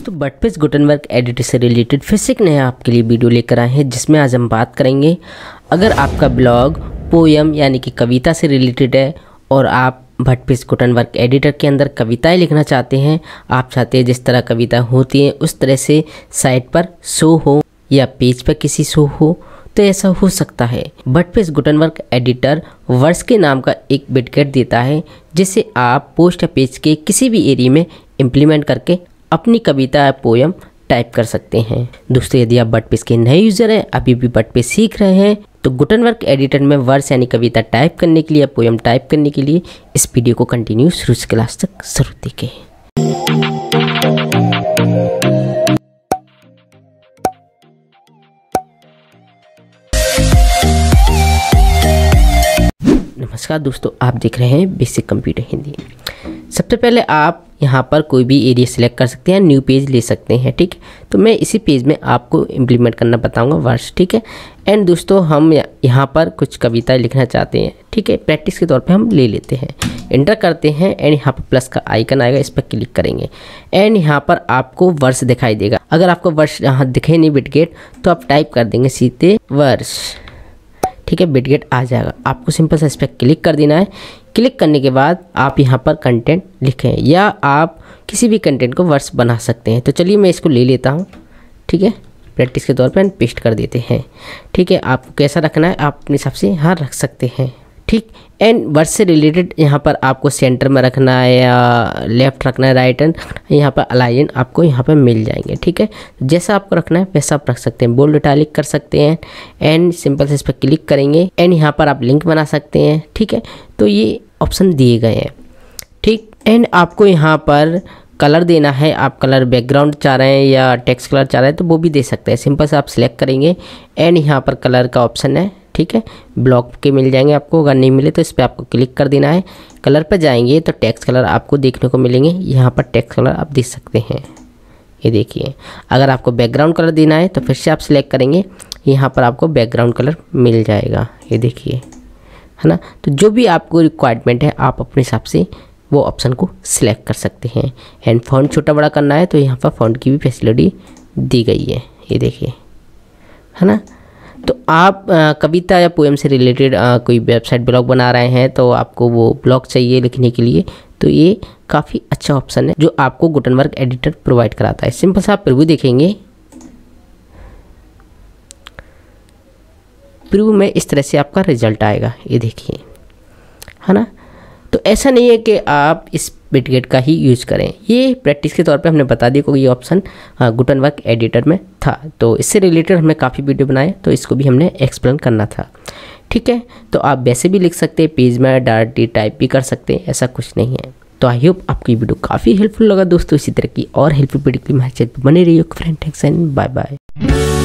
दोस्तों बटपिस गुटनवर्क एडिट से रिलेटेड फिर से एक नया आपके लिए वीडियो लेकर आए हैं जिसमें आज हम बात करेंगे अगर आपका ब्लॉग पोयम यानी कि कविता से रिलेटेड है और आप भटपिस वर्क एडिटर के अंदर कविताएं लिखना चाहते हैं आप चाहते हैं जिस तरह कविता होती है उस तरह से साइट पर शो हो या पेज पर किसी शो हो तो ऐसा हो सकता है भटपिस गुटन वर्क एडिटर वर्ष के नाम का एक बिटकेट देता है जिसे आप पोस्ट या पेज के किसी भी एरिया में इम्प्लीमेंट करके अपनी कविता या पोयम टाइप कर सकते हैं दोस्तों यदि आप बट के नए यूज़र हैं अभी भी पे सीख रहे हैं तो गुटनवर्क एडिटर में वर्स यानी कविता टाइप करने के लिए या पोयम टाइप करने के लिए इस वीडियो को कंटिन्यू शुरू से क्लास तक जरूर देखें नमस्कार दोस्तों आप देख रहे हैं बेसिक कंप्यूटर हिंदी सबसे पहले आप यहाँ पर कोई भी एरिया सेलेक्ट कर सकते हैं न्यू पेज ले सकते हैं ठीक तो मैं इसी पेज में आपको इम्प्लीमेंट करना बताऊँगा वर्ड्स ठीक है एंड दोस्तों हम यहाँ पर कुछ कविताएँ लिखना चाहते हैं ठीक है प्रैक्टिस के तौर पे हम ले लेते हैं इंटर करते हैं एंड यहाँ पर प्लस का आइकन आएगा इस पर क्लिक करेंगे एंड यहाँ पर आपको वर्ष दिखाई देगा अगर आपको वर्ष यहाँ दिखे नहीं बिटगेट तो आप टाइप कर देंगे सीधे वर्ष ठीक है बिटगेट आ जाएगा आपको सिंपल सा इस पर क्लिक कर देना है क्लिक करने के बाद आप यहाँ पर कंटेंट लिखें या आप किसी भी कंटेंट को वर्ड्स बना सकते हैं तो चलिए मैं इसको ले लेता हूँ ठीक है प्रैक्टिस के तौर पर पेस्ट कर देते हैं ठीक है आपको कैसा रखना है आप अपने हिसाब से यहाँ रख सकते हैं ठीक एंड वर्ड से रिलेटेड यहाँ पर आपको सेंटर में रखना है या लेफ्ट रखना है राइट एंड यहाँ पर अलाइन आपको यहाँ पर मिल जाएंगे ठीक है जैसा आपको रखना है वैसा आप रख सकते हैं बोल्ड इटालिक कर सकते हैं एंड सिंपल से इस पर क्लिक करेंगे एंड यहाँ पर आप लिंक बना सकते हैं ठीक है तो ये ऑप्शन दिए गए हैं ठीक एंड आपको यहाँ पर कलर देना है आप कलर बैकग्राउंड चाह रहे हैं या टेक्स्ट कलर चाह रहे हैं तो वो भी दे सकते हैं सिंपल से आप सिलेक्ट करेंगे एंड यहाँ पर कलर का ऑप्शन है ठीक है ब्लॉक के मिल जाएंगे आपको अगर नहीं मिले तो इस पर आपको क्लिक कर देना है कलर पर जाएंगे तो टैक्स कलर आपको देखने को मिलेंगे यहाँ पर टैक्स कलर आप देख सकते हैं ये देखिए अगर आपको बैकग्राउंड कलर देना है तो फिर से आप सिलेक्ट करेंगे यहाँ पर आपको बैकग्राउंड कलर मिल जाएगा ये देखिए है ना तो जो भी आपको रिक्वायरमेंट है आप अपने हिसाब से वो ऑप्शन को सिलेक्ट कर सकते हैं एंड फॉन्ट छोटा बड़ा करना है तो यहाँ पर फॉन्ट की भी फैसिलिटी दी गई है ये देखिए है ना आप आ, कविता या पोएम से रिलेटेड कोई वेबसाइट ब्लॉग बना रहे हैं तो आपको वो ब्लॉग चाहिए लिखने के लिए तो ये काफ़ी अच्छा ऑप्शन है जो आपको गुटनवर्क एडिटर प्रोवाइड कराता है सिंपल सा आप प्रिव्यू देखेंगे प्रिव्यू में इस तरह से आपका रिजल्ट आएगा ये देखिए है ना तो ऐसा नहीं है कि आप इस बिटगेट का ही यूज़ करें ये प्रैक्टिस के तौर पे हमने बता दिया कि ये ऑप्शन गुटन वर्क एडिटर में था तो इससे रिलेटेड हमने काफ़ी वीडियो बनाए तो इसको भी हमने एक्सप्लेन करना था ठीक है तो आप वैसे भी लिख सकते हैं पेज में डायरेक्टली टाइप भी कर सकते हैं ऐसा कुछ नहीं है तो आई होप आपकी वीडियो काफ़ी हेल्पफुल लगा दोस्तों इसी तरह की और हेल्पफुल वीडियो की मैं बने रही friend thanks and bye bye